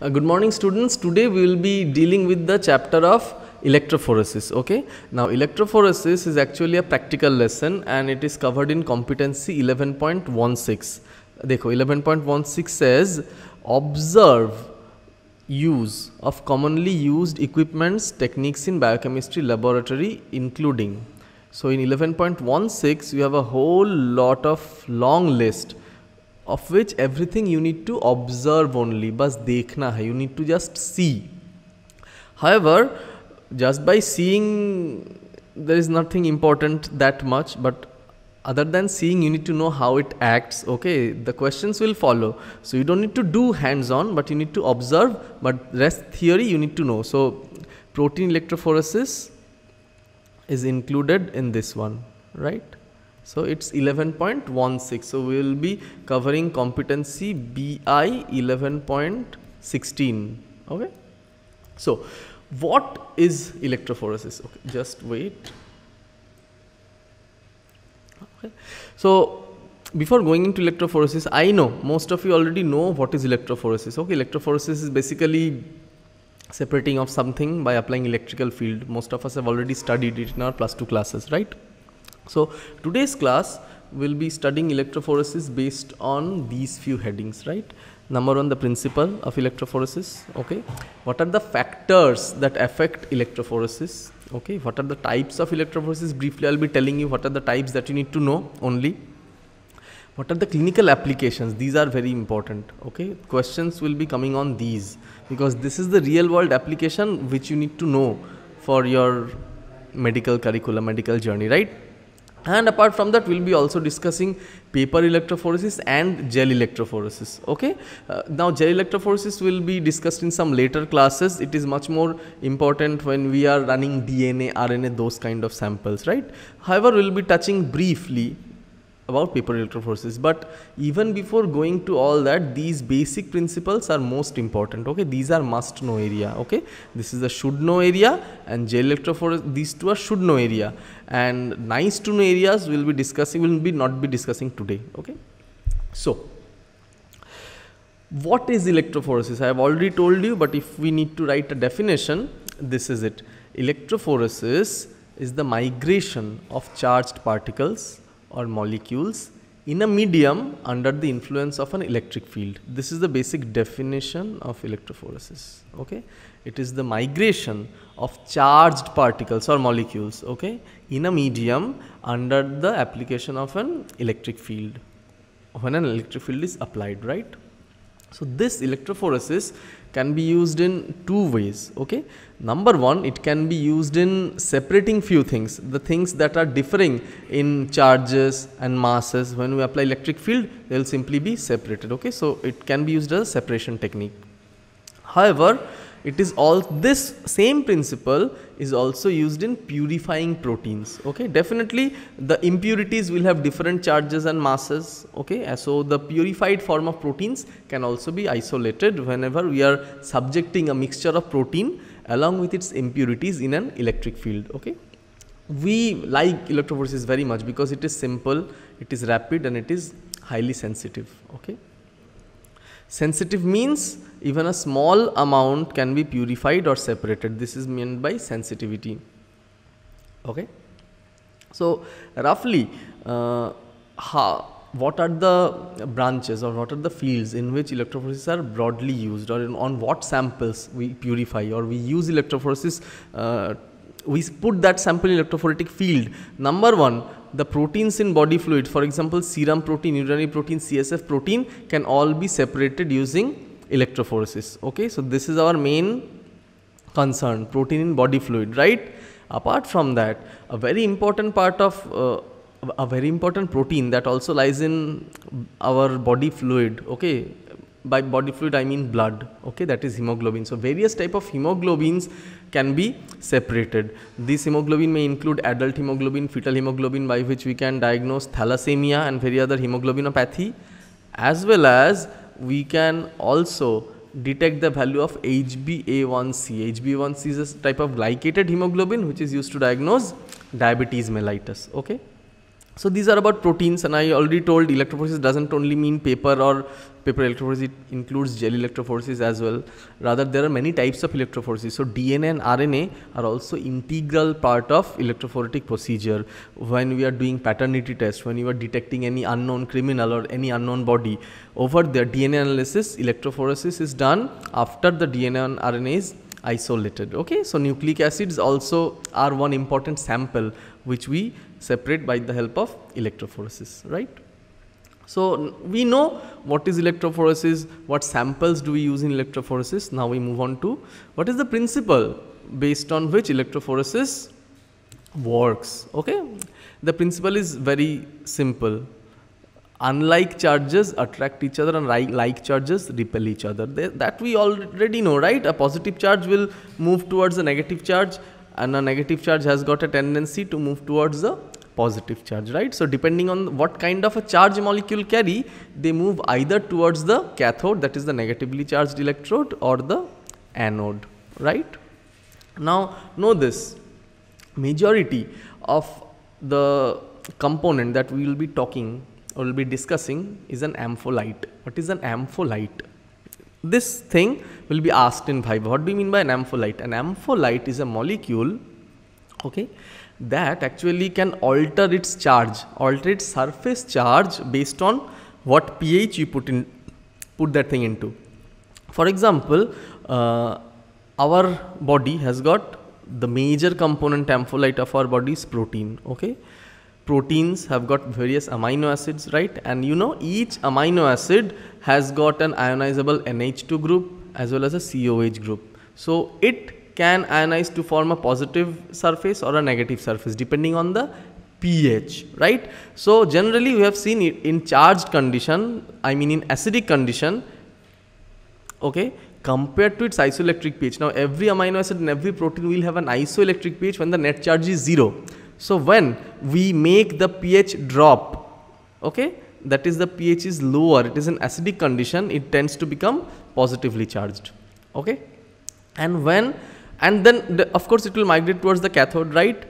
Uh, good morning students. Today we will be dealing with the chapter of electrophoresis. Okay. Now electrophoresis is actually a practical lesson and it is covered in competency 11.16. Dekho 11.16 says observe use of commonly used equipments techniques in biochemistry laboratory including. So in 11.16 you have a whole lot of long list of which everything you need to observe only बस देखना है you need to just see however just by seeing there is nothing important that much but other than seeing you need to know how it acts okay the questions will follow so you don't need to do hands on but you need to observe but rest theory you need to know so protein electrophoresis is included in this one right so it's 11.16. So we will be covering competency BI 11.16. Okay. So what is electrophoresis? Okay, just wait. Okay. So before going into electrophoresis, I know most of you already know what is electrophoresis. Okay, electrophoresis is basically separating of something by applying electrical field. Most of us have already studied it in our plus two classes, right? So, today's class will be studying electrophoresis based on these few headings, right? Number one, the principle of electrophoresis, okay? What are the factors that affect electrophoresis, okay? What are the types of electrophoresis? Briefly, I'll be telling you what are the types that you need to know only. What are the clinical applications? These are very important, okay? Questions will be coming on these because this is the real world application which you need to know for your medical curriculum, medical journey, right? and apart from that we'll be also discussing paper electrophoresis and gel electrophoresis okay uh, now gel electrophoresis will be discussed in some later classes it is much more important when we are running dna rna those kind of samples right however we'll be touching briefly about paper electrophoresis, but even before going to all that these basic principles are most important okay these are must know area okay this is the should know area and gel electrophoresis. these two are should know area and nice to know areas will be discussing will be not be discussing today okay so what is electrophoresis i have already told you but if we need to write a definition this is it electrophoresis is the migration of charged particles or molecules in a medium under the influence of an electric field. This is the basic definition of electrophoresis. Okay? It is the migration of charged particles or molecules okay, in a medium under the application of an electric field when an electric field is applied, right? So this electrophoresis can be used in two ways. Okay, number one, it can be used in separating few things, the things that are differing in charges and masses. When we apply electric field, they will simply be separated. Okay, so it can be used as a separation technique. However, it is all this same principle is also used in purifying proteins okay definitely the impurities will have different charges and masses okay so the purified form of proteins can also be isolated whenever we are subjecting a mixture of protein along with its impurities in an electric field okay we like electrophoresis very much because it is simple it is rapid and it is highly sensitive okay Sensitive means even a small amount can be purified or separated. This is meant by sensitivity. Okay. So roughly, uh, how, what are the branches or what are the fields in which electrophoresis are broadly used or in, on what samples we purify or we use electrophoresis uh, we put that sample in electrophoretic field number one the proteins in body fluid, for example, serum protein, urinary protein, CSF protein can all be separated using electrophoresis. Okay, so this is our main concern, protein in body fluid, right? Apart from that, a very important part of uh, a very important protein that also lies in our body fluid, okay, by body fluid i mean blood okay that is hemoglobin so various type of hemoglobins can be separated. This hemoglobin may include adult hemoglobin, fetal hemoglobin by which we can diagnose thalassemia and very other hemoglobinopathy as well as we can also detect the value of HbA1c. HbA1c is a type of glycated hemoglobin which is used to diagnose diabetes mellitus. Okay. So these are about proteins and I already told electrophoresis doesn't only mean paper or paper electrophoresis, it includes gel electrophoresis as well. Rather there are many types of electrophoresis. So DNA and RNA are also integral part of electrophoretic procedure. When we are doing paternity test, when you are detecting any unknown criminal or any unknown body, over the DNA analysis, electrophoresis is done after the DNA and RNA is isolated. Okay, so nucleic acids also are one important sample which we separate by the help of electrophoresis, right? So we know what is electrophoresis, what samples do we use in electrophoresis. Now we move on to what is the principle based on which electrophoresis works, okay? The principle is very simple. Unlike charges attract each other and like charges repel each other. that we already know, right? A positive charge will move towards a negative charge and a negative charge has got a tendency to move towards a positive charge, right? So depending on what kind of a charge molecule carry, they move either towards the cathode, that is the negatively charged electrode or the anode, right? Now know this, majority of the component that we will be talking or will be discussing is an ampholyte. What is an ampholyte? This thing will be asked in Viva. What do you mean by an ampholyte? An ampholyte is a molecule, okay, that actually can alter its charge alter its surface charge based on what pH you put in put that thing into for example uh, our body has got the major component ampholyte of our body is protein okay proteins have got various amino acids right and you know each amino acid has got an ionizable NH2 group as well as a COH group so it can ionize to form a positive surface or a negative surface depending on the pH, right? So generally we have seen it in charged condition, I mean in acidic condition, okay, compared to its isoelectric pH. Now every amino acid and every protein will have an isoelectric pH when the net charge is zero. So when we make the pH drop, okay, that is the pH is lower, it is an acidic condition, it tends to become positively charged, okay. And when and then the, of course it will migrate towards the cathode right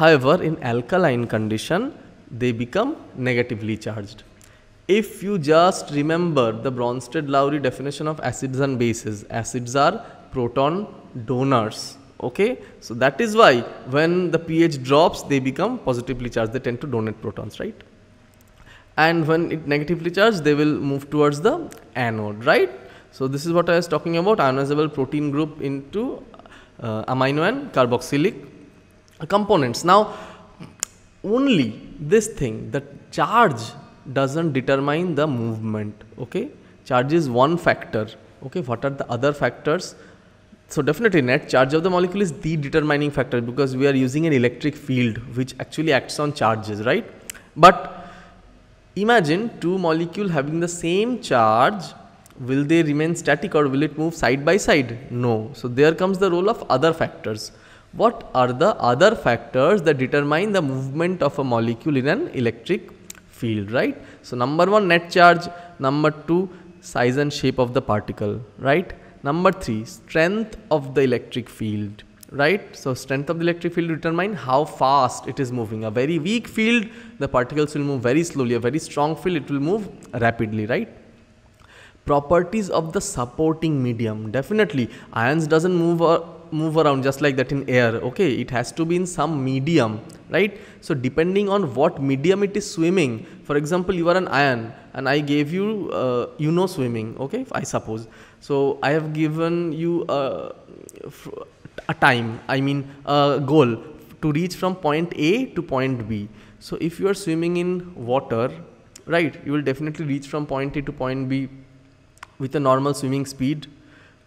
however in alkaline condition they become negatively charged if you just remember the Bronsted-Lowry definition of acids and bases acids are proton donors okay so that is why when the pH drops they become positively charged they tend to donate protons right and when it negatively charged they will move towards the anode right so this is what I was talking about ionizable protein group into uh, amino and carboxylic components. Now, only this thing, the charge doesn't determine the movement, okay? Charge is one factor, okay? What are the other factors? So definitely net charge of the molecule is the determining factor because we are using an electric field which actually acts on charges, right? But imagine two molecule having the same charge will they remain static or will it move side by side no so there comes the role of other factors what are the other factors that determine the movement of a molecule in an electric field right so number 1 net charge number 2 size and shape of the particle right number 3 strength of the electric field right so strength of the electric field determine how fast it is moving a very weak field the particles will move very slowly a very strong field it will move rapidly right properties of the supporting medium definitely ions doesn't move or move around just like that in air okay it has to be in some medium right so depending on what medium it is swimming for example you are an ion and i gave you uh, you know swimming okay i suppose so i have given you a, a time i mean a goal to reach from point a to point b so if you are swimming in water right you will definitely reach from point a to point b with a normal swimming speed.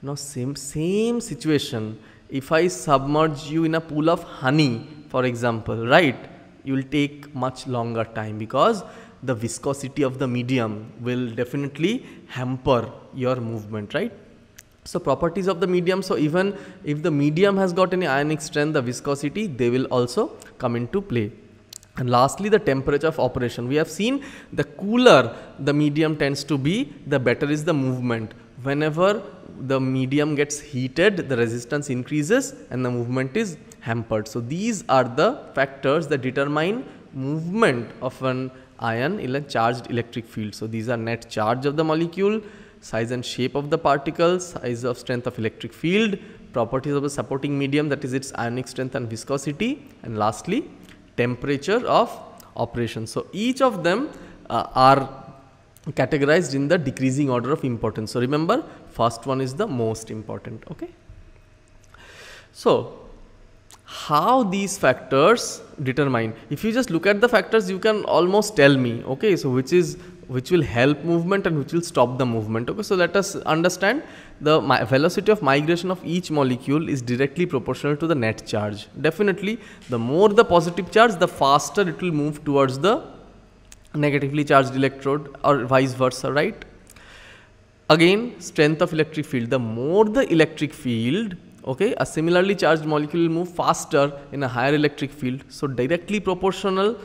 Now same, same situation, if I submerge you in a pool of honey, for example, right, you will take much longer time because the viscosity of the medium will definitely hamper your movement, right? So properties of the medium, so even if the medium has got any ionic strength, the viscosity, they will also come into play. And lastly, the temperature of operation. We have seen the cooler the medium tends to be, the better is the movement. Whenever the medium gets heated, the resistance increases and the movement is hampered. So, these are the factors that determine movement of an ion in a charged electric field. So, these are net charge of the molecule, size and shape of the particle, size of strength of electric field, properties of the supporting medium that is its ionic strength and viscosity and lastly temperature of operation. So, each of them uh, are categorized in the decreasing order of importance. So, remember first one is the most important. Okay. So, how these factors determine if you just look at the factors you can almost tell me okay so which is which will help movement and which will stop the movement okay so let us understand the velocity of migration of each molecule is directly proportional to the net charge. Definitely, the more the positive charge, the faster it will move towards the negatively charged electrode or vice versa, right? Again, strength of electric field. The more the electric field, okay, a similarly charged molecule will move faster in a higher electric field. So, directly proportional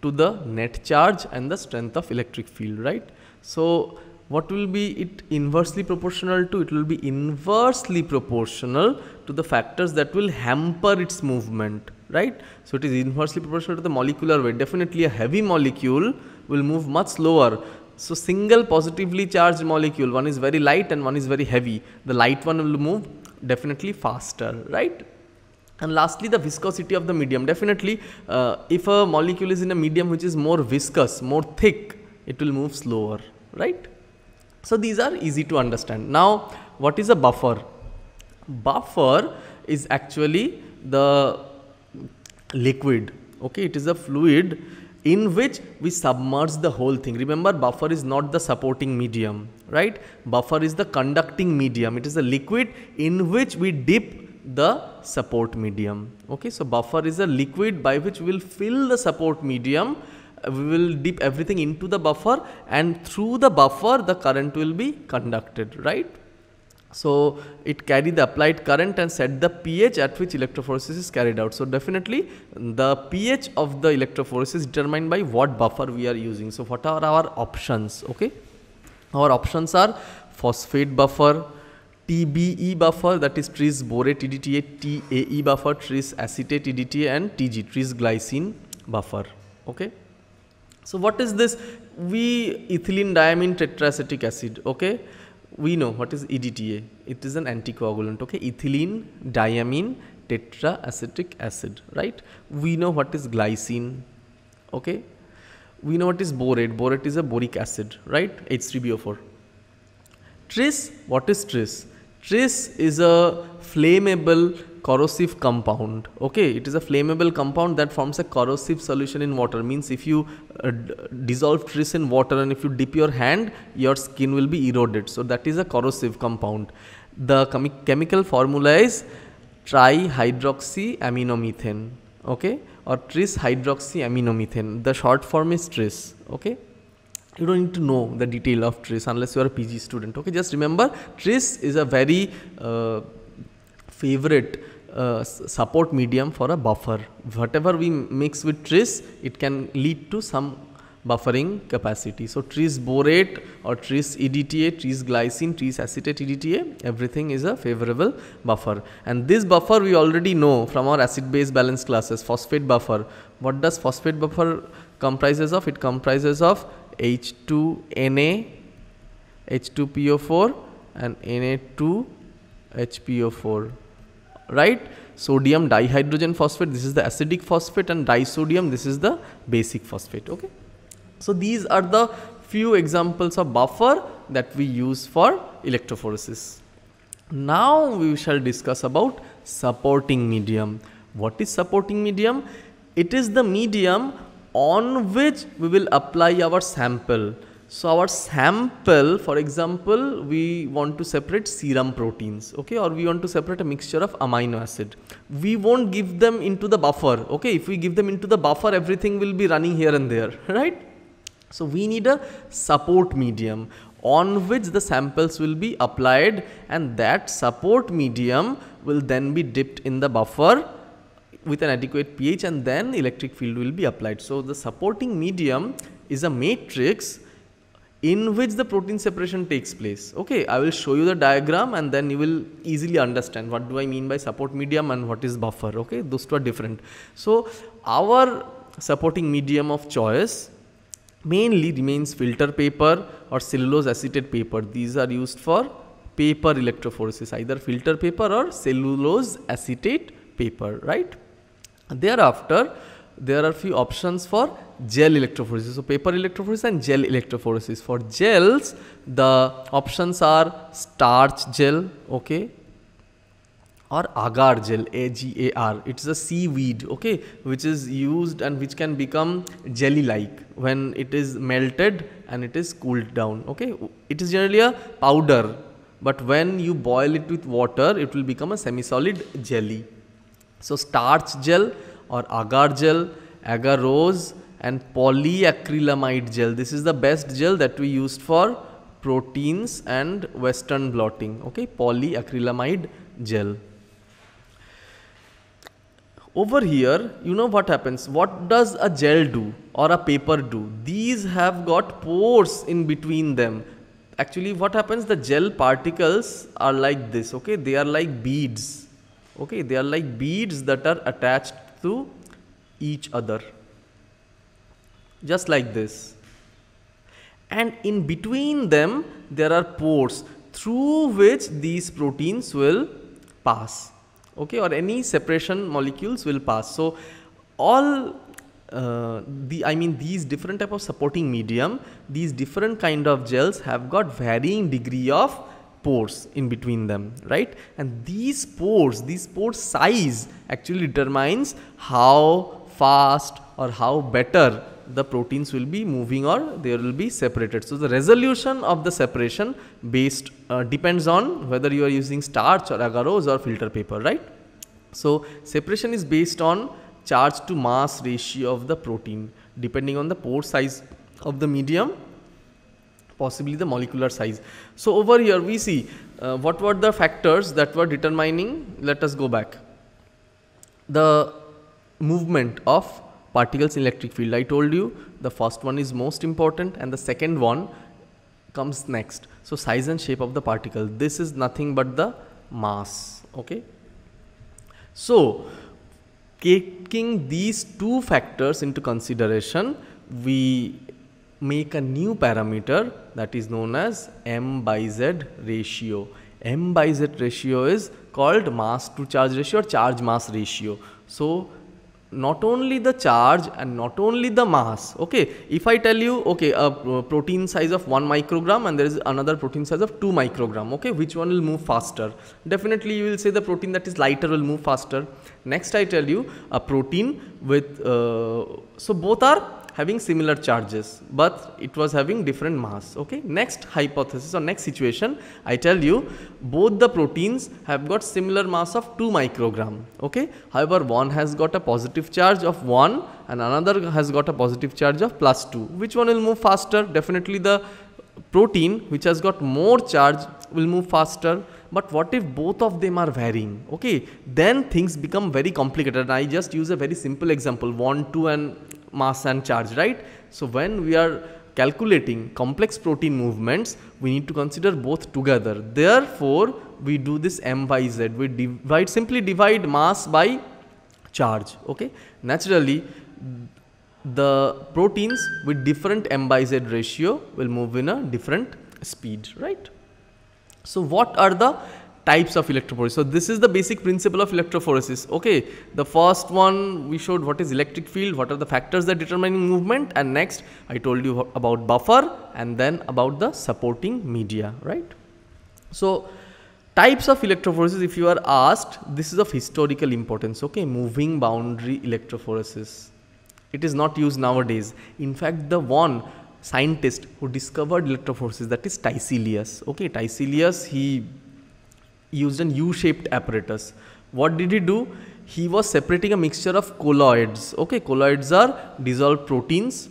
to the net charge and the strength of electric field, right? So, what will be it inversely proportional to? It will be inversely proportional to the factors that will hamper its movement, right? So it is inversely proportional to the molecular weight. Definitely a heavy molecule will move much slower. So single positively charged molecule, one is very light and one is very heavy. The light one will move definitely faster, right? And lastly, the viscosity of the medium. Definitely, uh, if a molecule is in a medium which is more viscous, more thick, it will move slower, right? So these are easy to understand. Now what is a buffer? Buffer is actually the liquid, okay, it is a fluid in which we submerge the whole thing. Remember buffer is not the supporting medium, right? Buffer is the conducting medium. It is a liquid in which we dip the support medium. Okay, so buffer is a liquid by which we will fill the support medium we will dip everything into the buffer and through the buffer the current will be conducted right so it carry the applied current and set the pH at which electrophoresis is carried out. So definitely the pH of the electrophoresis is determined by what buffer we are using. So what are our options? Okay, our options are phosphate buffer, TBE buffer that is tris borate TDTA, TAE buffer, tris acetate TDTA and TG tris glycine buffer. Okay. So what is this? We ethylene diamine tetracetic acid, okay? We know what is EDTA. It is an anticoagulant, okay? Ethylene diamine tetraacetic acid, right? We know what is glycine, okay? We know what is borate. Borate is a boric acid, right? H3BO4. Tris, what is tris? Tris is a flammable corrosive compound okay it is a flammable compound that forms a corrosive solution in water means if you uh, dissolve tris in water and if you dip your hand your skin will be eroded so that is a corrosive compound the chemi chemical formula is trihydroxyaminomethen okay or tris aminomethane. the short form is tris okay you don't need to know the detail of tris unless you are a pg student okay just remember tris is a very uh, favorite support medium for a buffer. Whatever we mix with tris, it can lead to some buffering capacity. So tris borate or tris EDTA, tris glycine, tris acetate EDTA, everything is a favorable buffer. And this buffer we already know from our acid-base balance classes, phosphate buffer. What does phosphate buffer comprises of? It comprises of H2Na, H2PO4 and Na2HPO4 right sodium dihydrogen phosphate this is the acidic phosphate and disodium this is the basic phosphate okay so these are the few examples of buffer that we use for electrophoresis now we shall discuss about supporting medium what is supporting medium it is the medium on which we will apply our sample so our sample, for example, we want to separate serum proteins, okay, or we want to separate a mixture of amino acid. We won't give them into the buffer, okay. If we give them into the buffer, everything will be running here and there, right? So we need a support medium on which the samples will be applied and that support medium will then be dipped in the buffer with an adequate pH and then electric field will be applied. So the supporting medium is a matrix in which the protein separation takes place. Okay, I will show you the diagram and then you will easily understand what do I mean by support medium and what is buffer. Okay, those two are different. So our supporting medium of choice mainly remains filter paper or cellulose acetate paper. These are used for paper electrophoresis, either filter paper or cellulose acetate paper, right? Thereafter, there are few options for gel electrophoresis. So paper electrophoresis and gel electrophoresis. For gels, the options are starch gel, okay, or agar gel, A-G-A-R. It's a seaweed, okay, which is used and which can become jelly-like when it is melted and it is cooled down, okay. It is generally a powder, but when you boil it with water, it will become a semi-solid jelly. So starch gel or agar gel, agar rose and polyacrylamide gel. This is the best gel that we used for proteins and western blotting. Okay, polyacrylamide gel. Over here, you know what happens? What does a gel do or a paper do? These have got pores in between them. Actually, what happens? The gel particles are like this, okay? They are like beads, okay? They are like beads that are attached to each other just like this and in between them there are pores through which these proteins will pass okay or any separation molecules will pass so all uh, the I mean these different type of supporting medium these different kind of gels have got varying degree of pores in between them right and these pores these pore size actually determines how fast or how better the proteins will be moving or they will be separated. So, the resolution of the separation based uh, depends on whether you are using starch or agarose or filter paper right. So, separation is based on charge to mass ratio of the protein depending on the pore size of the medium possibly the molecular size. So over here we see uh, what were the factors that were determining, let us go back, the movement of particles in electric field. I told you the first one is most important and the second one comes next. So size and shape of the particle. This is nothing but the mass. Okay. So taking these two factors into consideration, we make a new parameter that is known as M by Z ratio. M by Z ratio is called mass to charge ratio or charge mass ratio. So not only the charge and not only the mass okay if i tell you okay a protein size of 1 microgram and there is another protein size of 2 microgram okay which one will move faster definitely you will say the protein that is lighter will move faster next i tell you a protein with uh, so both are having similar charges but it was having different mass okay next hypothesis or next situation i tell you both the proteins have got similar mass of 2 microgram okay however one has got a positive charge of 1 and another has got a positive charge of plus 2 which one will move faster definitely the protein which has got more charge will move faster but what if both of them are varying okay then things become very complicated i just use a very simple example 1 2 and mass and charge, right? So when we are calculating complex protein movements, we need to consider both together. Therefore, we do this m by z. We divide, simply divide mass by charge, okay? Naturally, the proteins with different m by z ratio will move in a different speed, right? So what are the types of electrophoresis. So this is the basic principle of electrophoresis. Okay, the first one we showed what is electric field, what are the factors that determine movement and next I told you about buffer and then about the supporting media, right? So types of electrophoresis if you are asked, this is of historical importance, okay, moving boundary electrophoresis. It is not used nowadays. In fact, the one scientist who discovered electrophoresis that is Tiselius, okay, Tiselius, he used an U-shaped apparatus. What did he do? He was separating a mixture of colloids. Okay, colloids are dissolved proteins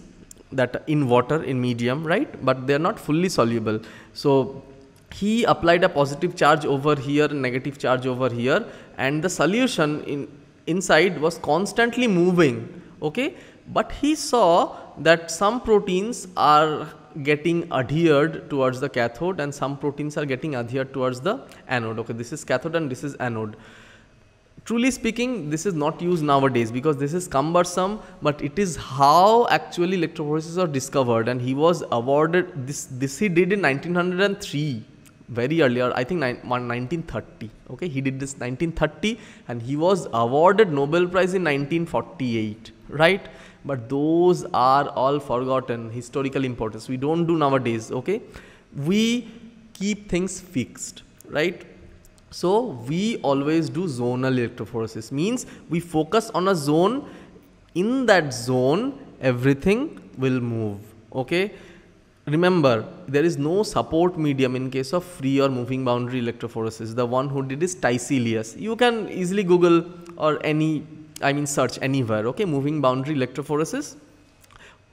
that in water in medium, right? But they are not fully soluble. So he applied a positive charge over here, negative charge over here, and the solution in inside was constantly moving. Okay, but he saw that some proteins are getting adhered towards the cathode and some proteins are getting adhered towards the anode. Okay, this is cathode and this is anode. Truly speaking, this is not used nowadays because this is cumbersome, but it is how actually electrophoresis are discovered and he was awarded this, this he did in 1903 very earlier i think 1930 okay he did this 1930 and he was awarded nobel prize in 1948 right but those are all forgotten historical importance we don't do nowadays okay we keep things fixed right so we always do zonal electrophoresis means we focus on a zone in that zone everything will move okay Remember, there is no support medium in case of free or moving boundary electrophoresis. The one who did is Tiselius. You can easily Google or any I mean search anywhere, okay, moving boundary electrophoresis.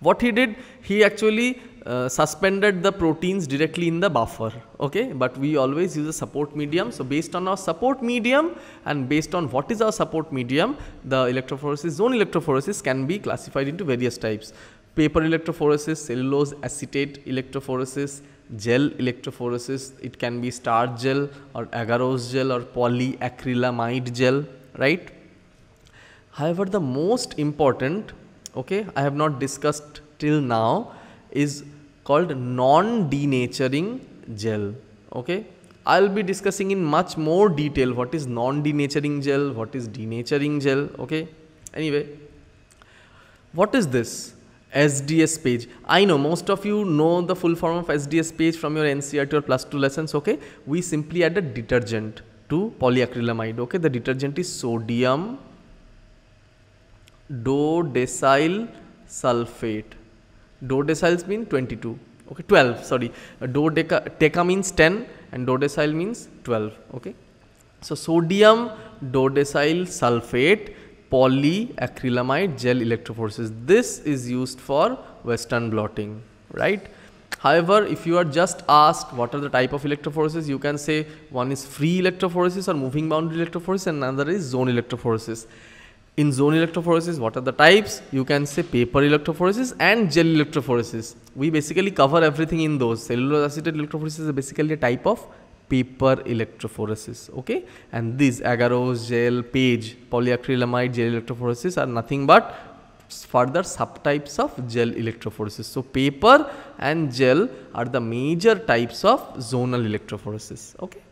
What he did, he actually uh, suspended the proteins directly in the buffer, okay, but we always use a support medium. So, based on our support medium and based on what is our support medium, the electrophoresis, zone electrophoresis can be classified into various types. Paper electrophoresis, cellulose acetate electrophoresis, gel electrophoresis, it can be star gel or agarose gel or polyacrylamide gel, right? however the most important okay i have not discussed till now is called non denaturing gel okay i'll be discussing in much more detail what is non denaturing gel what is denaturing gel okay anyway what is this sds page i know most of you know the full form of sds page from your ncrt or plus 2 lessons okay we simply add a detergent to polyacrylamide okay the detergent is sodium dodecyl sulfate dodecyls mean 22 okay 12 sorry dodeca means 10 and dodecyl means 12 okay so sodium dodecyl sulfate polyacrylamide gel electrophoresis this is used for western blotting right However, if you are just asked what are the type of electrophoresis, you can say one is free electrophoresis or moving boundary electrophoresis and another is zone electrophoresis in zone electrophoresis what are the types you can say paper electrophoresis and gel electrophoresis we basically cover everything in those Cellulose acetate electrophoresis is basically a type of paper electrophoresis okay and these agarose gel page polyacrylamide gel electrophoresis are nothing but further subtypes of gel electrophoresis so paper and gel are the major types of zonal electrophoresis okay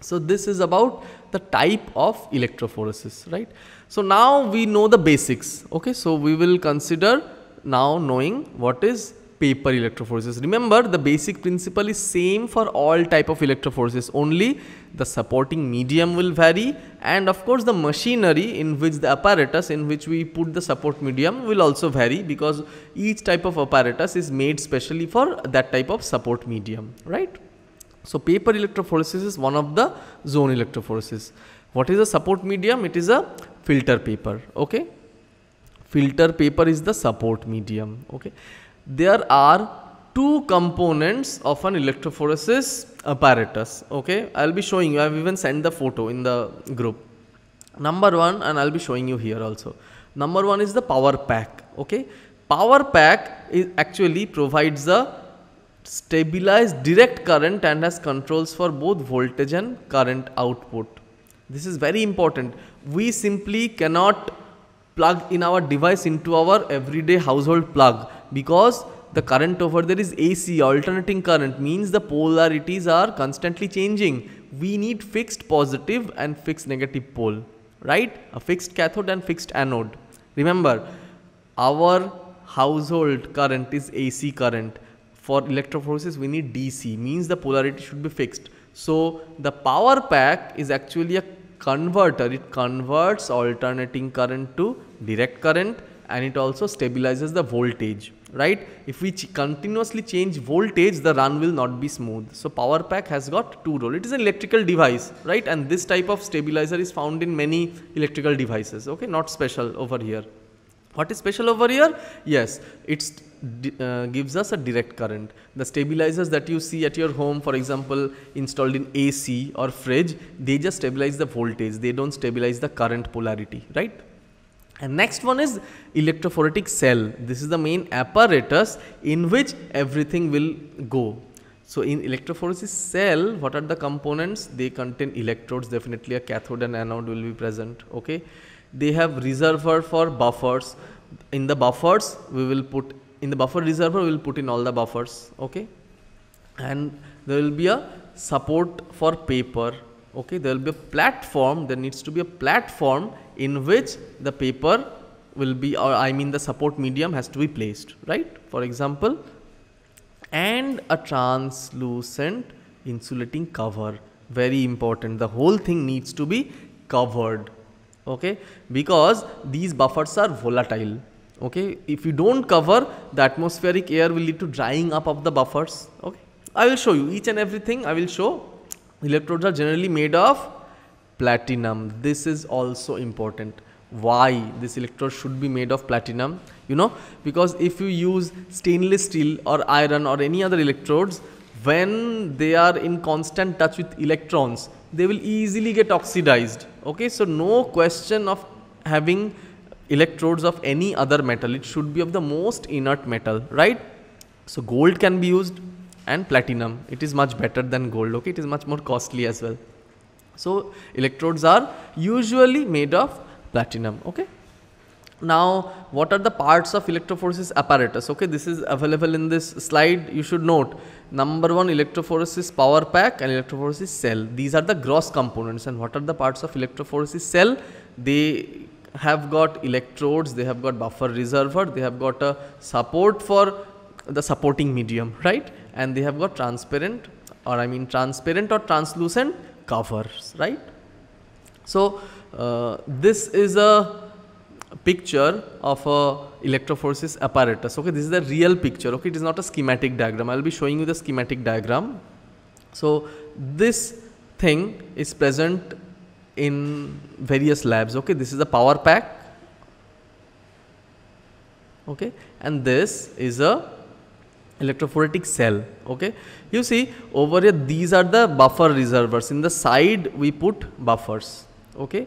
so this is about the type of electrophoresis, right? So now we know the basics, okay? So we will consider now knowing what is paper electrophoresis. Remember the basic principle is same for all type of electrophoresis, only the supporting medium will vary and of course the machinery in which the apparatus in which we put the support medium will also vary because each type of apparatus is made specially for that type of support medium, right? So paper electrophoresis is one of the zone electrophoresis. What is the support medium? It is a filter paper. Okay, filter paper is the support medium. Okay, there are two components of an electrophoresis apparatus. Okay, I'll be showing you. I've even sent the photo in the group. Number one, and I'll be showing you here also. Number one is the power pack. Okay, power pack is actually provides the stabilized direct current and has controls for both voltage and current output. This is very important. We simply cannot plug in our device into our everyday household plug because the current over there is AC, alternating current means the polarities are constantly changing. We need fixed positive and fixed negative pole, right? A fixed cathode and fixed anode. Remember, our household current is AC current for electrophoresis we need DC means the polarity should be fixed. So the power pack is actually a converter. It converts alternating current to direct current and it also stabilizes the voltage right if we ch continuously change voltage the run will not be smooth so power pack has got two role it is an electrical device right and this type of stabilizer is found in many electrical devices okay not special over here what is special over here yes it's uh, gives us a direct current. The stabilizers that you see at your home, for example, installed in AC or fridge, they just stabilize the voltage. They don't stabilize the current polarity, right? And next one is electrophoretic cell. This is the main apparatus in which everything will go. So in electrophoresis cell, what are the components? They contain electrodes, definitely a cathode and anode will be present, okay? They have reservoir for buffers. In the buffers, we will put in the buffer reservoir we will put in all the buffers okay and there will be a support for paper okay there will be a platform there needs to be a platform in which the paper will be or i mean the support medium has to be placed right for example and a translucent insulating cover very important the whole thing needs to be covered okay because these buffers are volatile okay if you don't cover the atmospheric air will lead to drying up of the buffers okay i will show you each and everything i will show electrodes are generally made of platinum this is also important why this electrode should be made of platinum you know because if you use stainless steel or iron or any other electrodes when they are in constant touch with electrons they will easily get oxidized okay so no question of having electrodes of any other metal. It should be of the most inert metal, right? So gold can be used and platinum. It is much better than gold, okay? It is much more costly as well. So electrodes are usually made of platinum, okay? Now, what are the parts of electrophoresis apparatus? Okay, this is available in this slide. You should note number one electrophoresis power pack and electrophoresis cell. These are the gross components. And what are the parts of electrophoresis cell? They have got electrodes, they have got buffer reservoir, they have got a support for the supporting medium, right? And they have got transparent or I mean transparent or translucent covers, right? So, uh, this is a picture of a electrophoresis apparatus, okay? This is the real picture, okay? It is not a schematic diagram. I will be showing you the schematic diagram. So, this thing is present in various labs okay this is a power pack okay and this is a electrophoretic cell okay you see over here these are the buffer reservoirs in the side we put buffers okay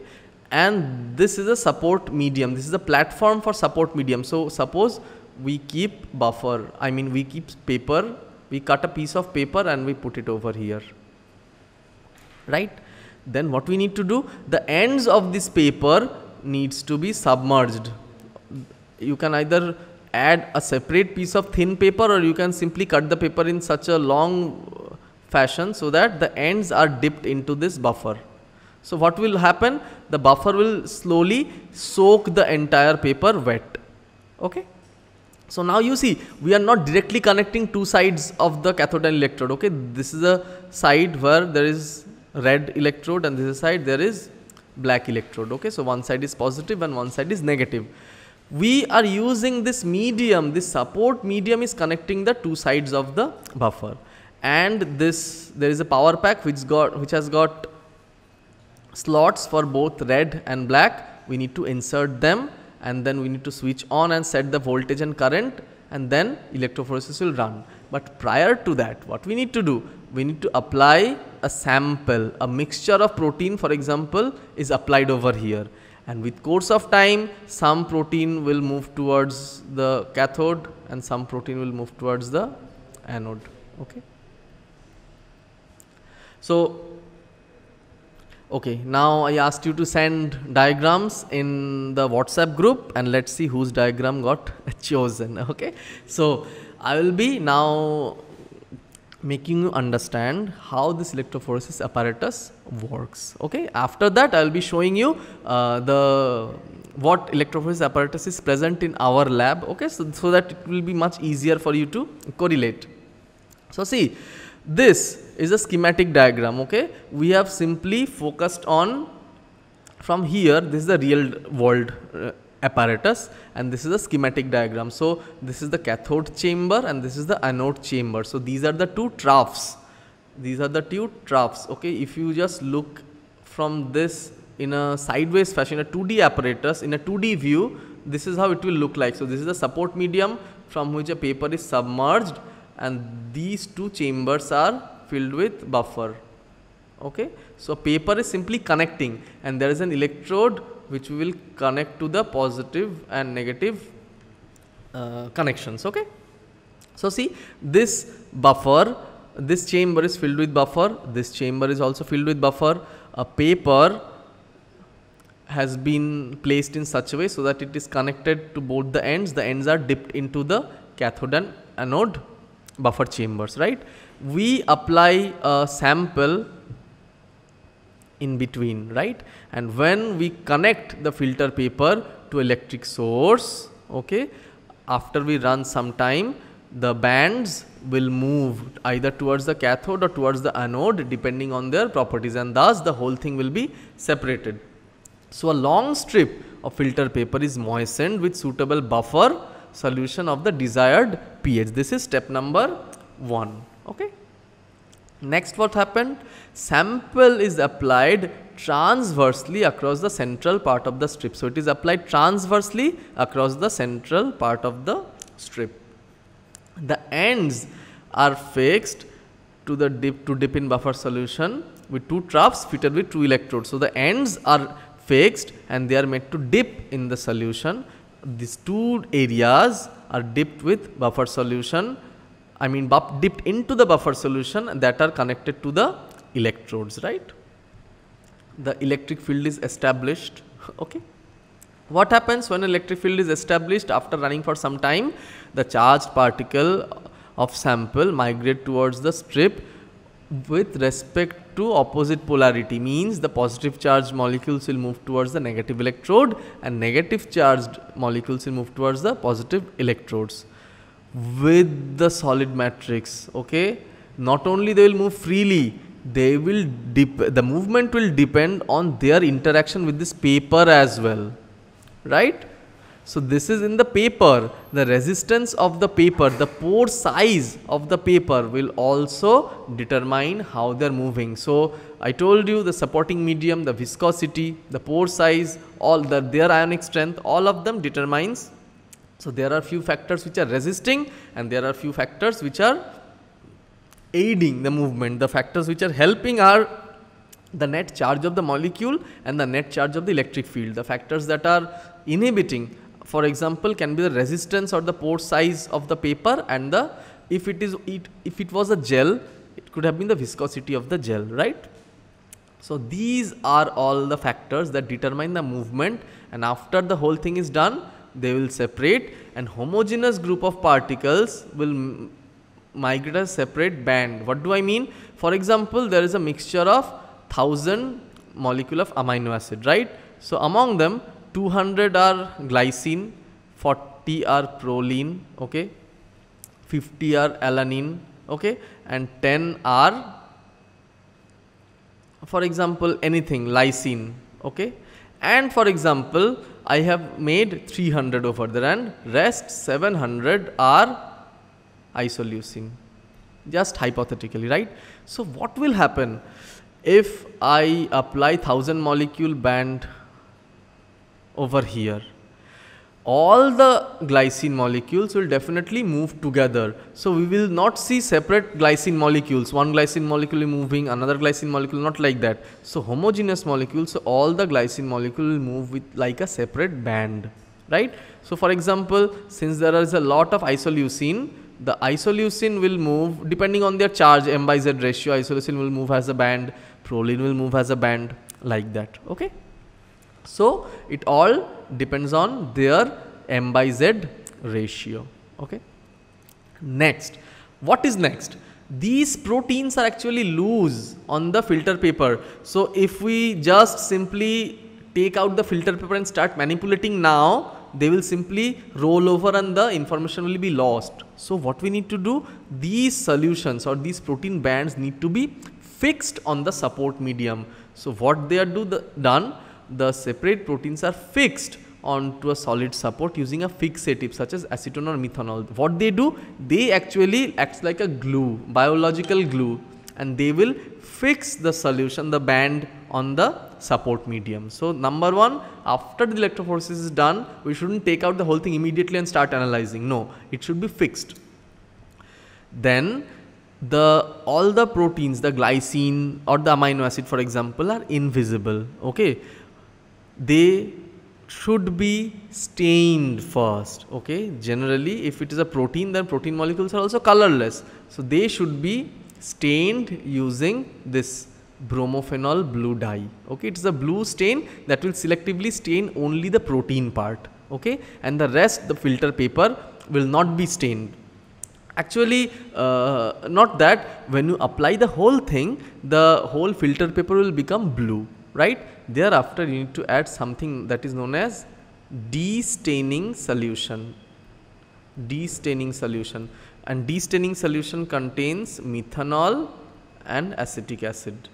and this is a support medium this is a platform for support medium so suppose we keep buffer i mean we keep paper we cut a piece of paper and we put it over here right then what we need to do the ends of this paper needs to be submerged you can either add a separate piece of thin paper or you can simply cut the paper in such a long uh, fashion so that the ends are dipped into this buffer so what will happen the buffer will slowly soak the entire paper wet okay so now you see we are not directly connecting two sides of the cathode and electrode okay this is a side where there is red electrode and this side there is black electrode okay so one side is positive and one side is negative we are using this medium this support medium is connecting the two sides of the buffer and this there is a power pack which got which has got slots for both red and black we need to insert them and then we need to switch on and set the voltage and current and then electrophoresis will run but prior to that what we need to do we need to apply a sample, a mixture of protein for example is applied over here and with course of time some protein will move towards the cathode and some protein will move towards the anode. Okay. So okay now I asked you to send diagrams in the WhatsApp group and let's see whose diagram got chosen. Okay. So I will be now making you understand how this electrophoresis apparatus works okay after that i'll be showing you uh, the what electrophoresis apparatus is present in our lab okay so, so that it will be much easier for you to correlate so see this is a schematic diagram okay we have simply focused on from here this is the real world uh, apparatus and this is a schematic diagram. So this is the cathode chamber and this is the anode chamber. So these are the two troughs. These are the two troughs. Okay, if you just look from this in a sideways fashion, a 2D apparatus, in a 2D view, this is how it will look like. So this is the support medium from which a paper is submerged and these two chambers are filled with buffer. Okay, so paper is simply connecting and there is an electrode which will connect to the positive and negative uh, connections okay so see this buffer this chamber is filled with buffer this chamber is also filled with buffer a paper has been placed in such a way so that it is connected to both the ends the ends are dipped into the cathode and anode buffer chambers right we apply a sample in between right and when we connect the filter paper to electric source okay after we run some time the bands will move either towards the cathode or towards the anode depending on their properties and thus the whole thing will be separated. So, a long strip of filter paper is moistened with suitable buffer solution of the desired pH. This is step number 1. Okay. Next what happened? sample is applied transversely across the central part of the strip. So it is applied transversely across the central part of the strip. The ends are fixed to the dip to dip in buffer solution with two troughs fitted with two electrodes. So the ends are fixed and they are made to dip in the solution. These two areas are dipped with buffer solution. I mean dipped into the buffer solution that are connected to the electrodes right the electric field is established okay what happens when electric field is established after running for some time the charged particle of sample migrate towards the strip with respect to opposite polarity means the positive charged molecules will move towards the negative electrode and negative charged molecules will move towards the positive electrodes with the solid matrix okay not only they will move freely they will the movement will depend on their interaction with this paper as well right so this is in the paper the resistance of the paper the pore size of the paper will also determine how they're moving so i told you the supporting medium the viscosity the pore size all the, their ionic strength all of them determines so there are few factors which are resisting and there are few factors which are aiding the movement. The factors which are helping are the net charge of the molecule and the net charge of the electric field. The factors that are inhibiting, for example, can be the resistance or the pore size of the paper and the if it is it, if it was a gel, it could have been the viscosity of the gel, right? So these are all the factors that determine the movement and after the whole thing is done, they will separate and homogeneous group of particles will migrate a separate band. What do I mean? For example, there is a mixture of 1000 molecule of amino acid, right? So among them 200 are glycine, 40 are proline, okay, 50 are alanine, okay, and 10 are for example anything lysine, okay. And for example, I have made 300 over there and rest 700 are isoleucine just hypothetically right so what will happen if i apply 1000 molecule band over here all the glycine molecules will definitely move together. So we will not see separate glycine molecules, one glycine molecule moving, another glycine molecule, not like that. So homogeneous molecules, so all the glycine molecule will move with like a separate band, right? So for example, since there is a lot of isoleucine, the isoleucine will move depending on their charge m by z ratio isoleucine will move as a band proline will move as a band like that okay so it all depends on their m by z ratio okay next what is next these proteins are actually loose on the filter paper so if we just simply take out the filter paper and start manipulating now they will simply roll over and the information will be lost. So what we need to do, these solutions or these protein bands need to be fixed on the support medium. So what they are do the, done, the separate proteins are fixed onto a solid support using a fixative such as acetone or methanol. What they do, they actually acts like a glue, biological glue and they will fix the solution, the band on the support medium. So number one, after the electrophoresis is done, we shouldn't take out the whole thing immediately and start analyzing. No, it should be fixed. Then the all the proteins, the glycine or the amino acid, for example, are invisible. Okay, they should be stained first okay generally if it is a protein then protein molecules are also colorless so they should be stained using this bromophenol blue dye okay it's a blue stain that will selectively stain only the protein part okay and the rest the filter paper will not be stained actually uh, not that when you apply the whole thing the whole filter paper will become blue right thereafter you need to add something that is known as destaining solution destaining solution and destaining solution contains methanol and acetic acid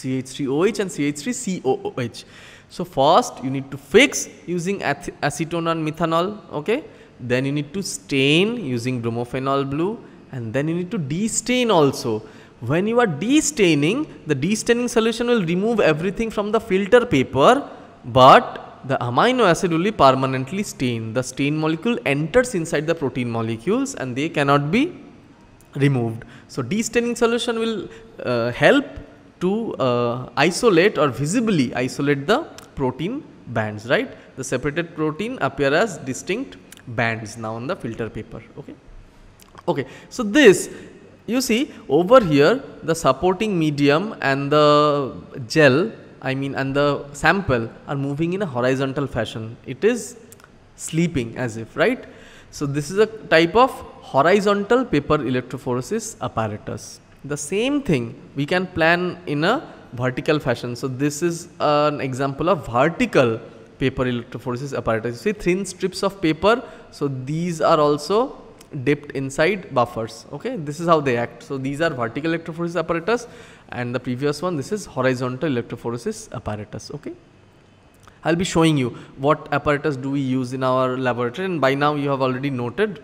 CH3OH and CH3COOH. So first you need to fix using acetone and methanol, okay? Then you need to stain using bromophenol blue and then you need to destain also. When you are destaining, the destaining solution will remove everything from the filter paper but the amino acid will be permanently stained. The stain molecule enters inside the protein molecules and they cannot be removed. So destaining solution will uh, help to uh, isolate or visibly isolate the protein bands right the separated protein appear as distinct bands now on the filter paper okay okay so this you see over here the supporting medium and the gel I mean and the sample are moving in a horizontal fashion it is sleeping as if right so this is a type of horizontal paper electrophoresis apparatus the same thing we can plan in a vertical fashion. So this is an example of vertical paper electrophoresis apparatus. You see thin strips of paper. So these are also dipped inside buffers. Okay, this is how they act. So these are vertical electrophoresis apparatus and the previous one this is horizontal electrophoresis apparatus. Okay. I'll be showing you what apparatus do we use in our laboratory and by now you have already noted.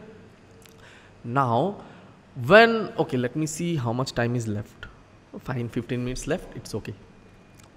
Now when okay let me see how much time is left fine 15 minutes left it's okay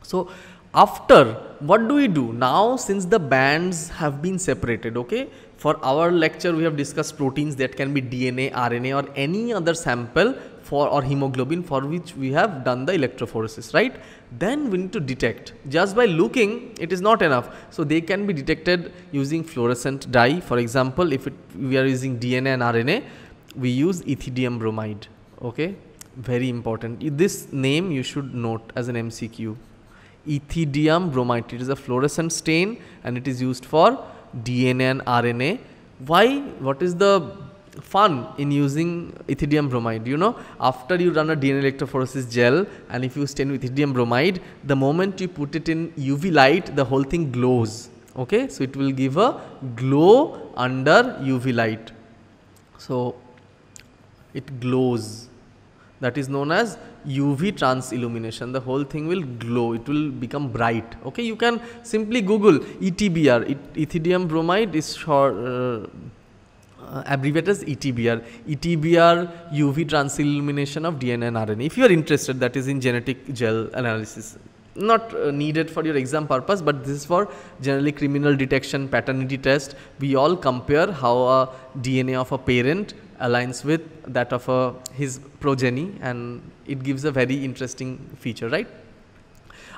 so after what do we do now since the bands have been separated okay for our lecture we have discussed proteins that can be dna rna or any other sample for or hemoglobin for which we have done the electrophoresis right then we need to detect just by looking it is not enough so they can be detected using fluorescent dye for example if it, we are using dna and rna we use ethidium bromide okay very important this name you should note as an mcq ethidium bromide it is a fluorescent stain and it is used for dna and rna why what is the fun in using ethidium bromide you know after you run a dna electrophoresis gel and if you stain with ethidium bromide the moment you put it in uv light the whole thing glows okay so it will give a glow under uv light so it glows that is known as UV trans illumination. The whole thing will glow, it will become bright. Okay, you can simply Google ETBR, ethidium bromide is short, uh, uh, abbreviated as ETBR, ETBR UV transillumination of DNA and RNA. If you are interested, that is in genetic gel analysis. Not uh, needed for your exam purpose, but this is for generally criminal detection paternity test. We all compare how a DNA of a parent aligns with that of uh, his progeny and it gives a very interesting feature, right?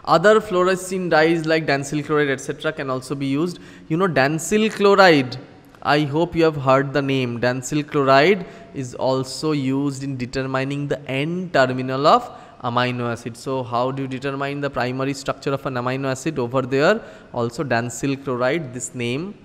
Other fluorescein dyes like dancyl chloride etc. can also be used. You know dancyl chloride, I hope you have heard the name. Dancyl chloride is also used in determining the end terminal of amino acid. So how do you determine the primary structure of an amino acid over there? Also dancyl chloride, this name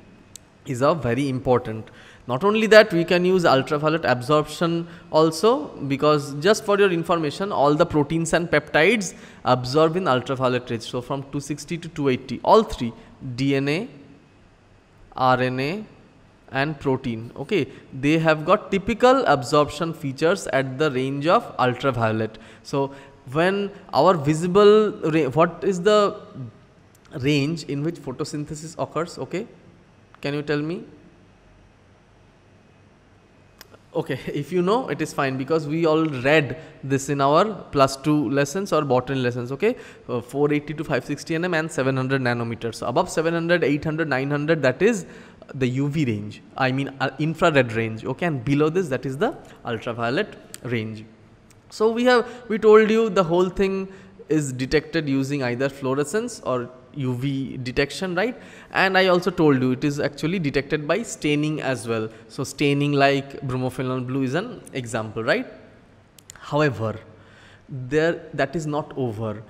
is a very important. Not only that, we can use ultraviolet absorption also because just for your information, all the proteins and peptides absorb in ultraviolet rays. So from 260 to 280, all three DNA, RNA and protein okay they have got typical absorption features at the range of ultraviolet so when our visible what is the range in which photosynthesis occurs okay can you tell me okay if you know it is fine because we all read this in our plus 2 lessons or botany lessons okay uh, 480 to 560 nm and 700 nanometers above 700 800 900 that is the uv range i mean uh, infrared range okay and below this that is the ultraviolet range so we have we told you the whole thing is detected using either fluorescence or UV detection, right? And I also told you it is actually detected by staining as well. So staining like bromophenol blue is an example, right? However, there that is not over.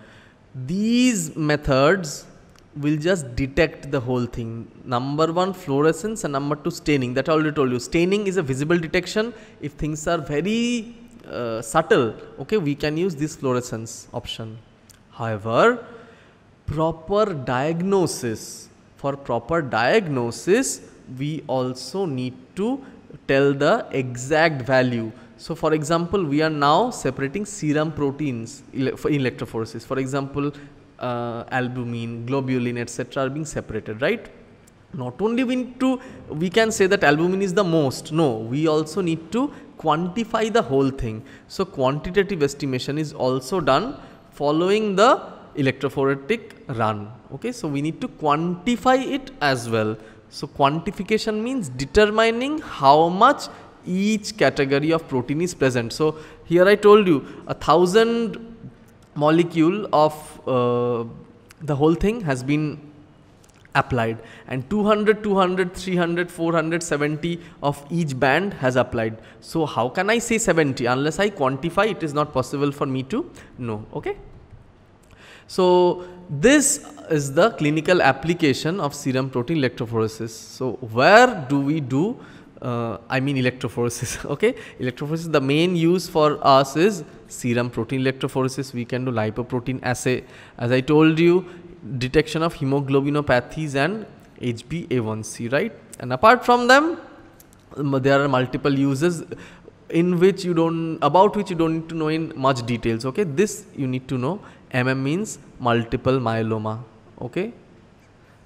These methods will just detect the whole thing. Number one, fluorescence and number two, staining. That I already told you. Staining is a visible detection. If things are very uh, subtle, okay, we can use this fluorescence option. However, proper diagnosis. For proper diagnosis, we also need to tell the exact value. So for example, we are now separating serum proteins in electrophoresis. For example, uh, albumin, globulin, etc. are being separated, right? Not only we need to, we can say that albumin is the most. No, we also need to quantify the whole thing. So quantitative estimation is also done following the electrophoretic run okay so we need to quantify it as well so quantification means determining how much each category of protein is present so here i told you a thousand molecule of uh, the whole thing has been applied and 200 200 300 470 of each band has applied so how can i say 70 unless i quantify it is not possible for me to know okay so this is the clinical application of serum protein electrophoresis. So where do we do, uh, I mean electrophoresis, okay? Electrophoresis, the main use for us is serum protein electrophoresis. We can do lipoprotein assay. As I told you, detection of hemoglobinopathies and HbA1c, right? And apart from them, there are multiple uses in which you don't, about which you don't need to know in much details, okay? This you need to know MM means multiple myeloma. Okay,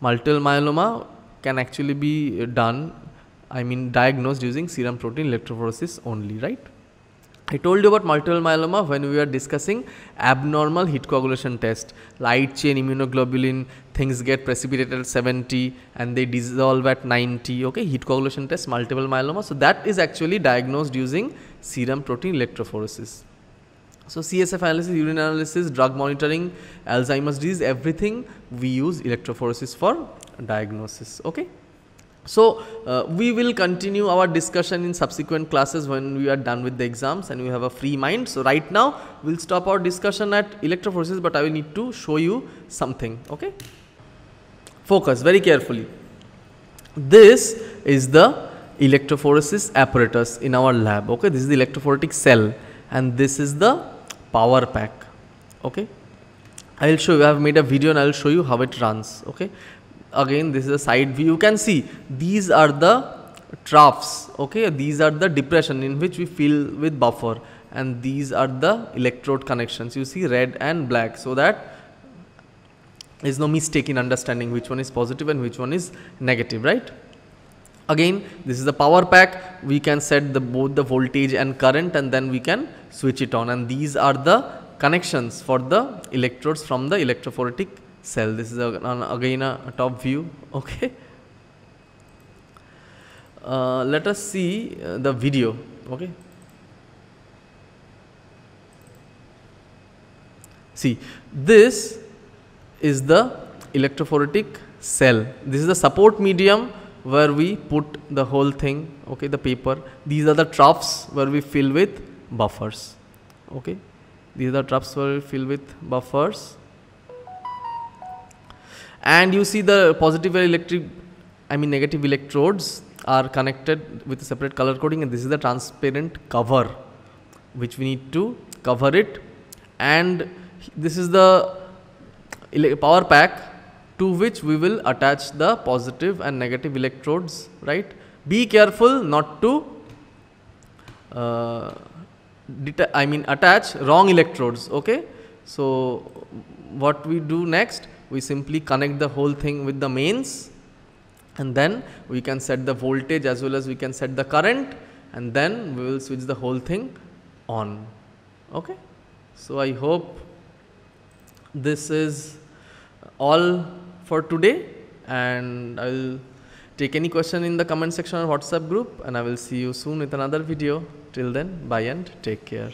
multiple myeloma can actually be done. I mean diagnosed using serum protein electrophoresis only, right? I told you about multiple myeloma when we were discussing abnormal heat coagulation test. Light chain immunoglobulin, things get precipitated at 70 and they dissolve at 90. Okay, heat coagulation test, multiple myeloma. So that is actually diagnosed using serum protein electrophoresis. So CSF analysis, urine analysis, drug monitoring, Alzheimer's disease, everything we use electrophoresis for diagnosis. Okay. So uh, we will continue our discussion in subsequent classes when we are done with the exams and we have a free mind. So right now we'll stop our discussion at electrophoresis, but I will need to show you something. Okay. Focus very carefully. This is the electrophoresis apparatus in our lab. Okay, this is the electrophoretic cell, and this is the power pack okay I'll show you I have made a video and I'll show you how it runs okay again this is a side view you can see these are the troughs okay these are the depression in which we fill with buffer and these are the electrode connections you see red and black so that is no mistake in understanding which one is positive and which one is negative right again this is the power pack we can set the both the voltage and current and then we can switch it on and these are the connections for the electrodes from the electrophoretic cell. This is again a top view. Okay. Uh, let us see uh, the video. Okay. See, this is the electrophoretic cell. This is the support medium where we put the whole thing, okay, the paper. These are the troughs where we fill with buffers okay these are traps were filled with buffers and you see the positive electric i mean negative electrodes are connected with a separate color coding and this is the transparent cover which we need to cover it and this is the power pack to which we will attach the positive and negative electrodes right be careful not to uh, I mean attach wrong electrodes okay so what we do next we simply connect the whole thing with the mains and then we can set the voltage as well as we can set the current and then we will switch the whole thing on okay so I hope this is all for today and I will take any question in the comment section or WhatsApp group and I will see you soon with another video. Till then, bye and take care.